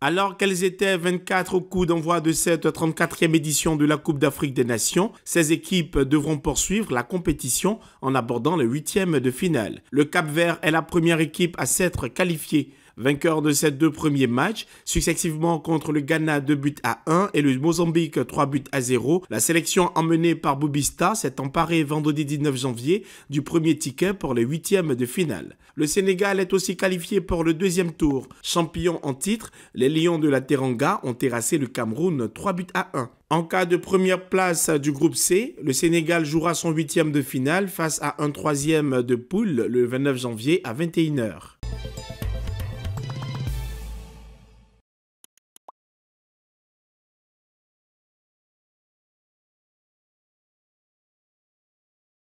Alors qu'elles étaient 24 au coup d'envoi de cette 34e édition de la Coupe d'Afrique des Nations, ces équipes devront poursuivre la compétition en abordant le 8e de finale. Le Cap Vert est la première équipe à s'être qualifiée vainqueur de ces deux premiers matchs, successivement contre le Ghana 2 buts à 1 et le Mozambique 3 buts à 0. La sélection emmenée par bobista s'est emparée vendredi 19 janvier du premier ticket pour les huitièmes de finale. Le Sénégal est aussi qualifié pour le deuxième tour. Champion en titre, les Lions de la Teranga ont terrassé le Cameroun 3 buts à 1. En cas de première place du groupe C, le Sénégal jouera son huitième de finale face à un troisième de poule le 29 janvier à 21h.